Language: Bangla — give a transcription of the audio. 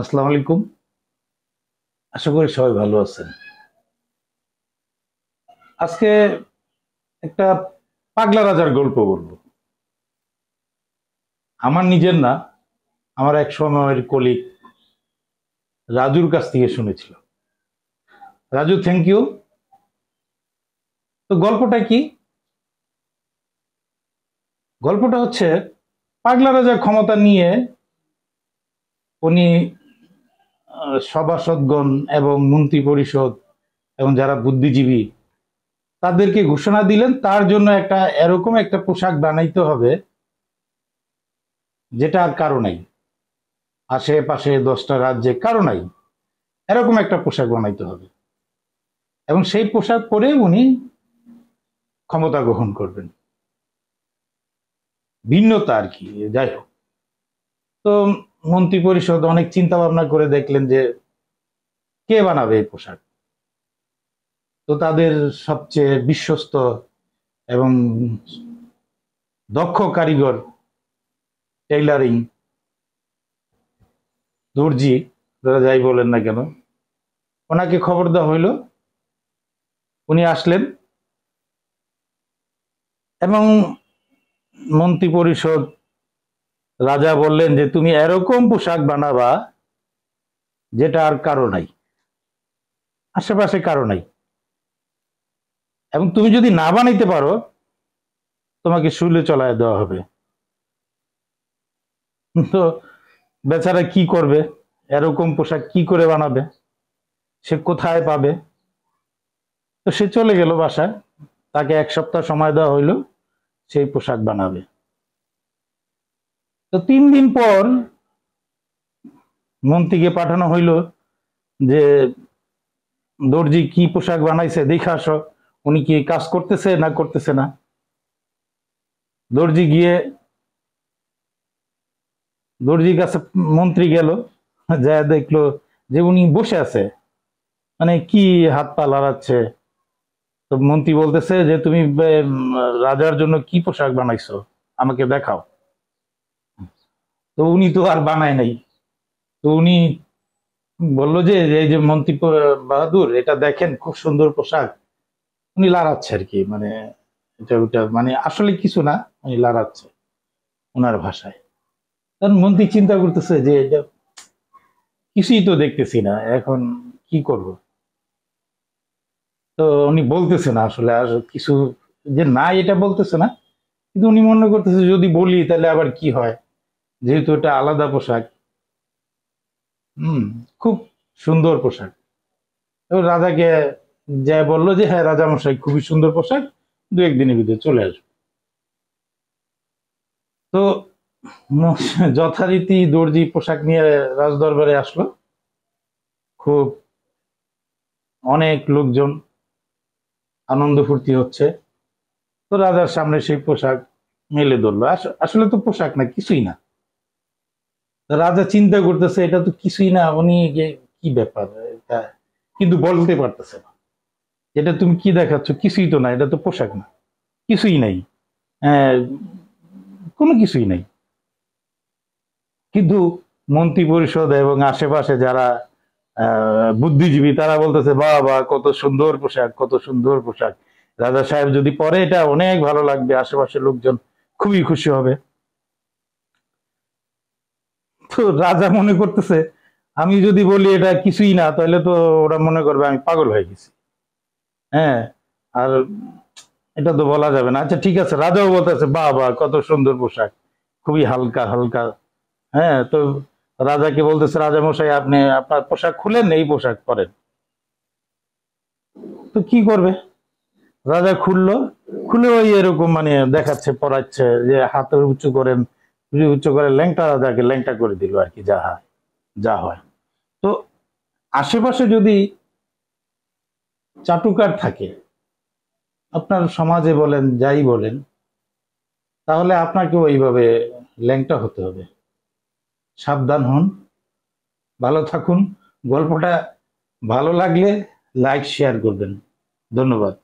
আসসালাম আলাইকুম আশা করি সবাই ভালো আছেন আজকে একটা পাগলা রাজার গল্প বলবো আমার নিজের না আমার এক সময়ের কলিগ রাজুর কাছ থেকে শুনেছিল রাজু থ্যাংক ইউ তো গল্পটা কি গল্পটা হচ্ছে পাগলা রাজার ক্ষমতা নিয়ে উনি সভাসদগণ এবং মন্ত্রী পরিষদ এবং যারা বুদ্ধিজীবী তাদেরকে ঘোষণা দিলেন তার জন্য একটা এরকম একটা পোশাক বানাইতে হবে যেটা আর কারো নাই আশেপাশে দশটা রাজ্যে কারো নাই এরকম একটা পোশাক বানাইতে হবে এবং সেই পোশাক পরে উনি ক্ষমতা গ্রহণ করবেন ভিন্নতা আর কি যাই হোক তো মন্ত্রী পরিষদ অনেক চিন্তা ভাবনা করে দেখলেন যে কে বানাবে এই পোশাক তো তাদের সবচেয়ে বিশ্বস্ত এবং দক্ষ কারিগর টেইলারিং দর্জি যারা যাই বলেন না কেন ওনাকে খবর দেওয়া হইল উনি আসলেন এবং মন্ত্রী পরিষদ রাজা বললেন যে তুমি এরকম পোশাক বানাবা যেটা আর কারো নাই আশেপাশে কারো নাই এবং তুমি যদি না বানাইতে পারো তোমাকে শুলে চলায় দেওয়া হবে তো বেচারা কি করবে এরকম পোশাক কি করে বানাবে সে কোথায় পাবে তো সে চলে গেল বাসায় তাকে এক সপ্তাহ সময় দেওয়া হইল সেই পোশাক বানাবে তো তিন দিন পর মন্ত্রীকে পাঠানো হইল যে দর্জি কি পোশাক বানাইছে দেখে আসো উনি কি কাজ করতেছে না করতেছে না দর্জি গিয়ে দর্জির কাছে মন্ত্রী গেল যা দেখলো যে উনি বসে আছে মানে কি হাত পা লড়াচ্ছে তো মন্ত্রী বলতেছে যে তুমি রাজার জন্য কি পোশাক বানাইছো আমাকে দেখাও তো উনি তো আর বানায় নাই তো উনি বললো যে এই যে মন্ত্রী বাহাদুর এটা দেখেন খুব সুন্দর পোশাক উনি লাড়াচ্ছে আর কি মানে এটা ওটা মানে আসলে কিছু না উনি লাড়াচ্ছে ওনার ভাষায় কারণ মন্ত্রী চিন্তা করতেছে যে এটা কিছুই তো দেখতেছি না এখন কি করব তো উনি বলতেছে না আসলে আর কিছু যে না এটা বলতেছে না কিন্তু উনি মনে করতেছে যদি বলি তাহলে আবার কি হয় যেহেতু এটা আলাদা পোশাক হম খুব সুন্দর পোশাক এবং রাজাকে যা বললো যে হ্যাঁ রাজামশাই খুবই সুন্দর পোশাক দু একদিনের ভিতরে চলে আসবে তো যথারীতি দর্জি পোশাক নিয়ে রাজদরবারে আসলো খুব অনেক লোকজন আনন্দ ফুর্তি হচ্ছে তো রাজার সামনে সেই পোশাক মেলে ধরলো আসলে তো পোশাক না কিছুই না রাজা চিন্তা করতেছে এটা তো কিছুই না উনি কি ব্যাপার এটা কিন্তু বলতে পারতেছে না এটা তুমি কি দেখাচ্ছ কিছুই তো না এটা তো পোশাক না কিছুই নাই হ্যাঁ, কোনো কিছুই নাই কিন্তু মন্ত্রী পরিষদ এবং আশেপাশে যারা বুদ্ধিজীবী তারা বলতেছে বাবা কত সুন্দর পোশাক কত সুন্দর পোশাক রাজা সাহেব যদি পরে এটা অনেক ভালো লাগবে আশেপাশের লোকজন খুবই খুশি হবে তো রাজা মনে করতেছে আমি যদি বলি এটা কিছুই না তাহলে তো ওরা মনে করবে আমি পাগল হয়ে গেছি হ্যাঁ আর এটা তো বলা যাবে না আচ্ছা ঠিক আছে রাজাও বলতেছে বাহ বাহ কত সুন্দর পোশাক খুবই হালকা হালকা হ্যাঁ তো রাজাকে বলতেছে রাজা মশাই আপনি আপনার পোশাক খুলেন এই পোশাক পরেন তো কি করবে রাজা খুললো খুলে ওই এরকম মানে দেখাচ্ছে পড়াচ্ছে যে হাত উঁচু করেন যদি উচ্চ করে ল্যাংটা যাকে ল্যাংটা করে দিল আর কি যা হয় যা হয় তো আশেপাশে যদি চাটুকার থাকে আপনার সমাজে বলেন যাই বলেন তাহলে আপনাকে ওইভাবে ল্যাংটা হতে হবে সাবধান হন ভালো থাকুন গল্পটা ভালো লাগলে লাইক শেয়ার করবেন ধন্যবাদ